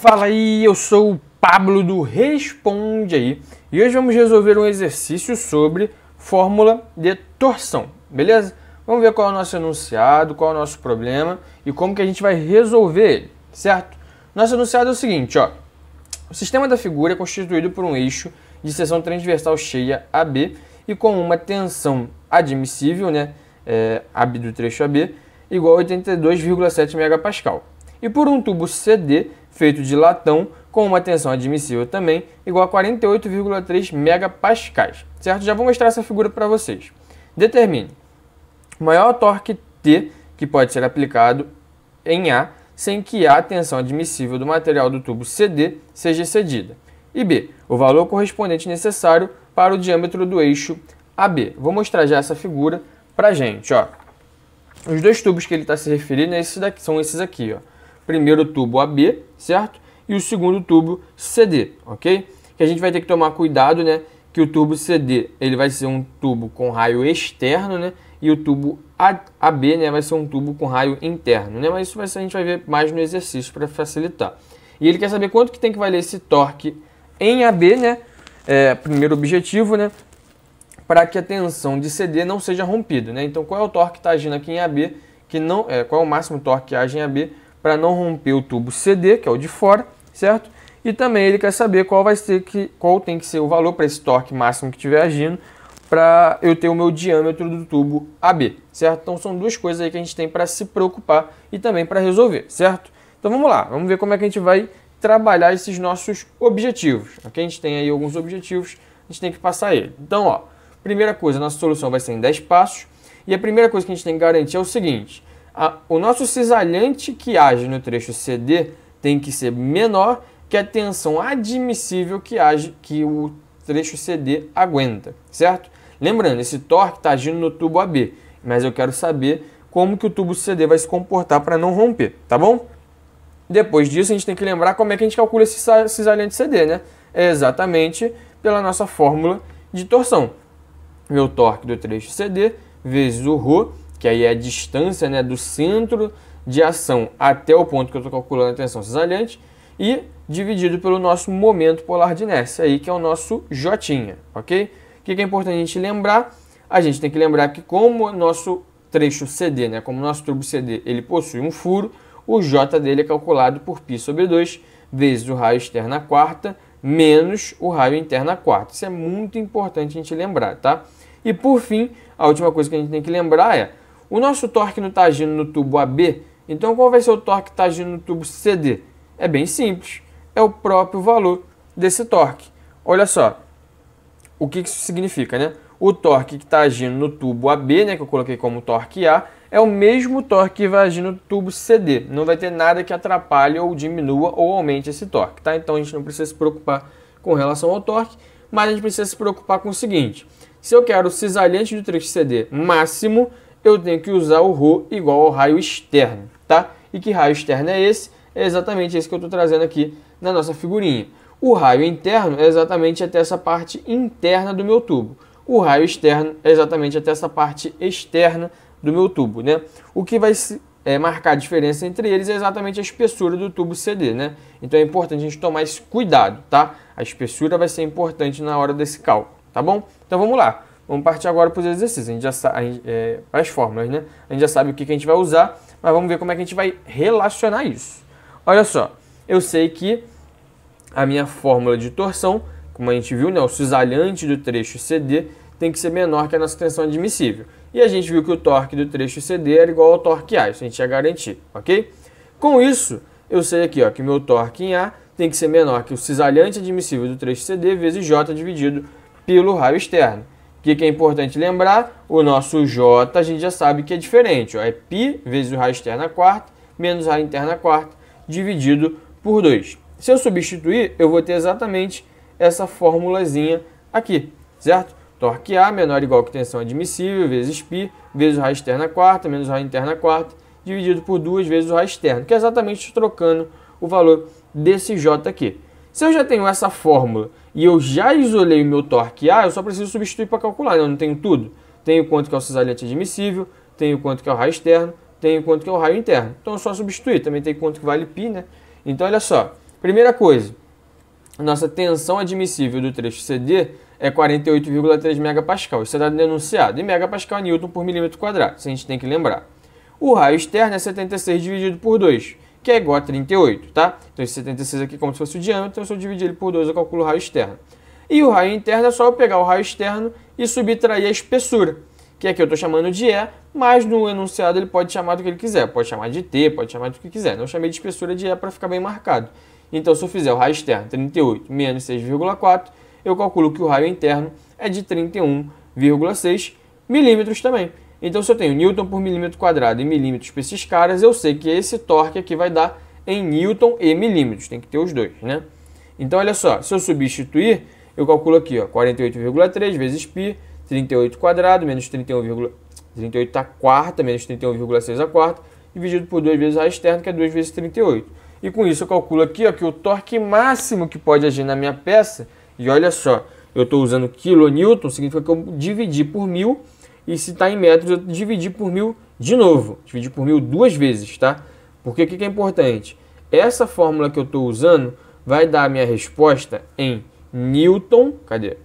Fala aí, eu sou o Pablo do Responde aí e hoje vamos resolver um exercício sobre fórmula de torção, beleza? Vamos ver qual é o nosso enunciado, qual é o nosso problema e como que a gente vai resolver ele, certo? Nosso enunciado é o seguinte, ó. O sistema da figura é constituído por um eixo de seção transversal cheia AB e com uma tensão admissível, né, é, AB do trecho AB, igual a 82,7 MPa e por um tubo CD feito de latão, com uma tensão admissível também, igual a 48,3 megapascais, certo? Já vou mostrar essa figura para vocês. Determine o maior torque T que pode ser aplicado em A sem que a tensão admissível do material do tubo CD seja excedida. E B, o valor correspondente necessário para o diâmetro do eixo AB. Vou mostrar já essa figura para a gente. Ó. Os dois tubos que ele está se referindo é daqui, são esses aqui. Ó primeiro tubo AB, certo? E o segundo tubo CD, ok? Que a gente vai ter que tomar cuidado, né? Que o tubo CD ele vai ser um tubo com raio externo, né? E o tubo AB né, vai ser um tubo com raio interno, né? Mas isso vai ser, a gente vai ver mais no exercício para facilitar. E ele quer saber quanto que tem que valer esse torque em AB, né? É, primeiro objetivo, né? Para que a tensão de CD não seja rompida, né? Então, qual é o torque que está agindo aqui em AB? Que não, é, qual é o máximo torque que age em AB para não romper o tubo CD, que é o de fora, certo? E também ele quer saber qual vai ser que qual tem que ser o valor para esse torque máximo que estiver agindo para eu ter o meu diâmetro do tubo AB, certo? Então são duas coisas aí que a gente tem para se preocupar e também para resolver, certo? Então vamos lá, vamos ver como é que a gente vai trabalhar esses nossos objetivos. Aqui A gente tem aí alguns objetivos, a gente tem que passar ele. Então, ó, primeira coisa, nossa solução vai ser em 10 passos. E a primeira coisa que a gente tem que garantir é o seguinte: a, o nosso cisalhante que age no trecho CD tem que ser menor que a tensão admissível que, age, que o trecho CD aguenta, certo? Lembrando, esse torque está agindo no tubo AB, mas eu quero saber como que o tubo CD vai se comportar para não romper, tá bom? Depois disso, a gente tem que lembrar como é que a gente calcula esse cisalhante CD, né? É exatamente pela nossa fórmula de torção. Meu torque do trecho CD vezes o ρ que aí é a distância né, do centro de ação até o ponto que eu estou calculando a tensão cisalhante, e dividido pelo nosso momento polar de inércia, aí que é o nosso J, ok? O que é importante a gente lembrar? A gente tem que lembrar que como o nosso trecho CD, né, como o nosso tubo CD, ele possui um furo, o J dele é calculado por π sobre 2 vezes o raio externo à quarta menos o raio interno à quarta. Isso é muito importante a gente lembrar, tá? E por fim, a última coisa que a gente tem que lembrar é o nosso torque não está agindo no tubo AB, então qual vai ser o torque que está agindo no tubo CD? É bem simples, é o próprio valor desse torque. Olha só, o que isso significa, né? O torque que está agindo no tubo AB, né, que eu coloquei como torque A, é o mesmo torque que vai agir no tubo CD. Não vai ter nada que atrapalhe ou diminua ou aumente esse torque, tá? Então a gente não precisa se preocupar com relação ao torque, mas a gente precisa se preocupar com o seguinte. Se eu quero o cisalhante do 3CD máximo, eu tenho que usar o Rho igual ao raio externo, tá? E que raio externo é esse? É exatamente esse que eu estou trazendo aqui na nossa figurinha. O raio interno é exatamente até essa parte interna do meu tubo. O raio externo é exatamente até essa parte externa do meu tubo, né? O que vai é, marcar a diferença entre eles é exatamente a espessura do tubo CD, né? Então é importante a gente tomar esse cuidado, tá? A espessura vai ser importante na hora desse cálculo, tá bom? Então vamos lá. Vamos partir agora para os exercícios, a gente já sabe, é, para as fórmulas, né? A gente já sabe o que, que a gente vai usar, mas vamos ver como é que a gente vai relacionar isso. Olha só, eu sei que a minha fórmula de torção, como a gente viu, né, o cisalhante do trecho CD tem que ser menor que a nossa tensão admissível. E a gente viu que o torque do trecho CD era igual ao torque A, isso a gente ia garantir, ok? Com isso, eu sei aqui ó, que meu torque em A tem que ser menor que o cisalhante admissível do trecho CD vezes J dividido pelo raio externo que, que é importante lembrar? O nosso J a gente já sabe que é diferente. Ó, é π vezes o raio externa quarta menos raio interna quarta dividido por 2. Se eu substituir, eu vou ter exatamente essa formulazinha aqui, certo? Torque A menor ou igual que tensão admissível vezes π vezes o raio externa quarta menos raio interna quarta dividido por 2 vezes o raio externo, que é exatamente trocando o valor desse J aqui. Se eu já tenho essa fórmula e eu já isolei o meu torque A, eu só preciso substituir para calcular, né? eu não tenho tudo. Tenho quanto que é o cisalete admissível, tenho quanto que é o raio externo, tenho quanto que é o raio interno. Então é só substituir, também tem quanto que vale π, né? Então olha só, primeira coisa, nossa tensão admissível do trecho CD é 48,3 megapascal. Isso é dado denunciado. E megapascal é newton por milímetro quadrado. Isso a gente tem que lembrar. O raio externo é 76 dividido por 2 que é igual a 38, tá? Então esse 76 aqui é como se fosse o diâmetro, então se eu dividir ele por 2 eu calculo o raio externo. E o raio interno é só eu pegar o raio externo e subtrair a espessura, que aqui é eu estou chamando de E, mas no enunciado ele pode chamar do que ele quiser, pode chamar de T, pode chamar do que quiser. Não chamei de espessura de E para ficar bem marcado. Então se eu fizer o raio externo 38 menos 6,4, eu calculo que o raio interno é de 31,6 milímetros também. Então, se eu tenho newton por milímetro quadrado e milímetros para esses caras, eu sei que é esse torque aqui vai dar em newton e milímetros. Tem que ter os dois, né? Então, olha só, se eu substituir, eu calculo aqui, ó, 48,3 vezes π, 38 quadrado, menos 31, 38 a quarta, menos 31,6 a quarta, dividido por 2 vezes raiz externa, que é 2 vezes 38. E com isso eu calculo aqui ó, que o torque máximo que pode agir na minha peça, e olha só, eu estou usando quilonewton, significa que eu dividi por mil, e se está em metros, eu dividi por mil de novo. Dividi por mil duas vezes, tá? Porque o que, que é importante? Essa fórmula que eu estou usando vai dar a minha resposta em Newton, cadê?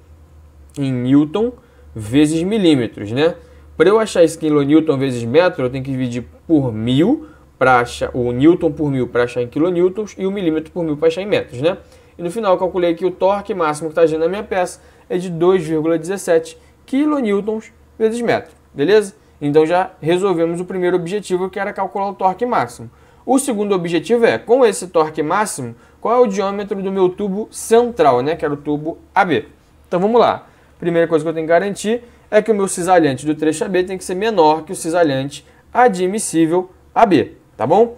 Em Newton vezes milímetros, né? Para eu achar esse quilonewton vezes metro, eu tenho que dividir por mil para achar o newton por mil para achar em quilonewtons e o milímetro por mil para achar em metros, né? E no final eu calculei que o torque máximo que está agindo na minha peça é de 2,17 quilonewtons vezes metro, beleza? Então já resolvemos o primeiro objetivo, que era calcular o torque máximo. O segundo objetivo é, com esse torque máximo, qual é o diâmetro do meu tubo central, né? Que era o tubo AB. Então vamos lá. Primeira coisa que eu tenho que garantir é que o meu cisalhante do trecho AB tem que ser menor que o cisalhante admissível AB, tá bom?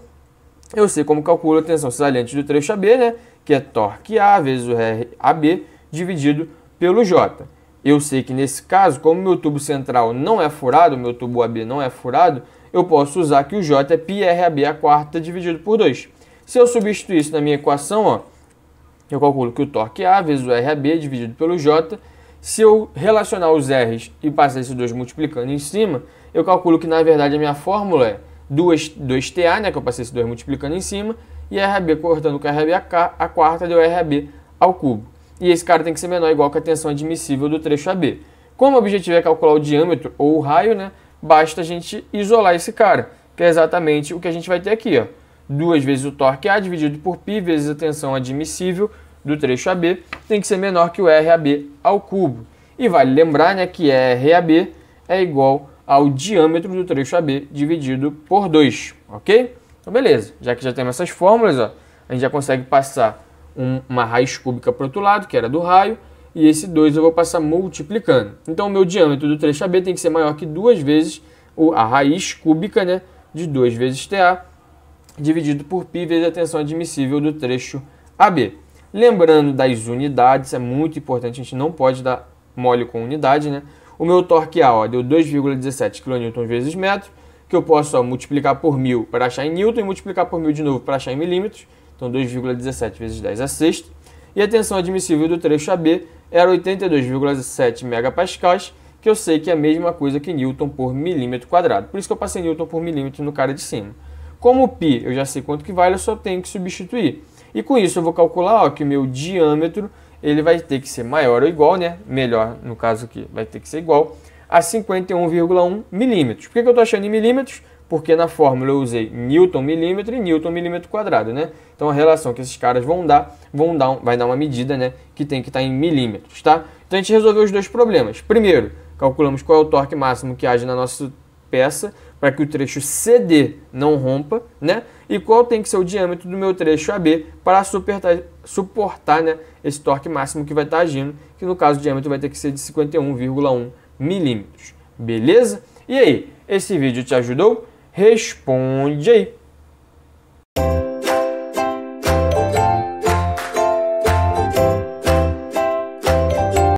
Eu sei como calculo a tensão cisalhante do trecho AB, né? Que é torque A vezes o R AB dividido pelo J. Eu sei que nesse caso, como meu tubo central não é furado, meu tubo AB não é furado, eu posso usar que o J é πRAB é a quarta dividido por 2. Se eu substituir isso na minha equação, ó, eu calculo que o torque A vezes o RAB dividido pelo J. Se eu relacionar os R's e passar esses dois multiplicando em cima, eu calculo que na verdade a minha fórmula é 2, ta né, que eu passei esses dois multiplicando em cima, e RAB cortando com RAB a, a quarta deu RAB ao cubo e esse cara tem que ser menor ou igual que a tensão admissível do trecho AB. Como o objetivo é calcular o diâmetro ou o raio, né, basta a gente isolar esse cara, que é exatamente o que a gente vai ter aqui. Ó. 2 vezes o torque A dividido por π vezes a tensão admissível do trecho AB tem que ser menor que o RAB ao cubo. E vale lembrar né, que RAB é igual ao diâmetro do trecho AB dividido por 2, ok? Então beleza, já que já temos essas fórmulas, ó, a gente já consegue passar um, uma raiz cúbica para o outro lado, que era do raio, e esse 2 eu vou passar multiplicando. Então, o meu diâmetro do trecho ab tem que ser maior que duas vezes a raiz cúbica né, de 2 vezes TA, dividido por π vezes a tensão admissível do trecho AB. Lembrando das unidades, é muito importante, a gente não pode dar mole com unidade, né? O meu torque A ó, deu 2,17 kN vezes metro, que eu posso ó, multiplicar por mil para achar em newton e multiplicar por mil de novo para achar em milímetros então 2,17 vezes 10 a sexta, e a tensão admissível do trecho AB era 82,7 megapascais, que eu sei que é a mesma coisa que Newton por milímetro quadrado. Por isso que eu passei Newton por milímetro no cara de cima. Como o π eu já sei quanto que vale, eu só tenho que substituir. E com isso eu vou calcular ó, que o meu diâmetro ele vai ter que ser maior ou igual, né? Melhor, no caso aqui, vai ter que ser igual a 51,1 milímetros. Por que, que eu estou achando em milímetros? porque na fórmula eu usei newton milímetro e newton milímetro quadrado, né? Então a relação que esses caras vão dar, vão dar vai dar uma medida, né, que tem que estar tá em milímetros, tá? Então a gente resolveu os dois problemas. Primeiro, calculamos qual é o torque máximo que age na nossa peça para que o trecho CD não rompa, né? E qual tem que ser o diâmetro do meu trecho AB para suportar, suportar né, esse torque máximo que vai estar tá agindo, que no caso o diâmetro vai ter que ser de 51,1 milímetros. Beleza? E aí, esse vídeo te ajudou? Responde aí.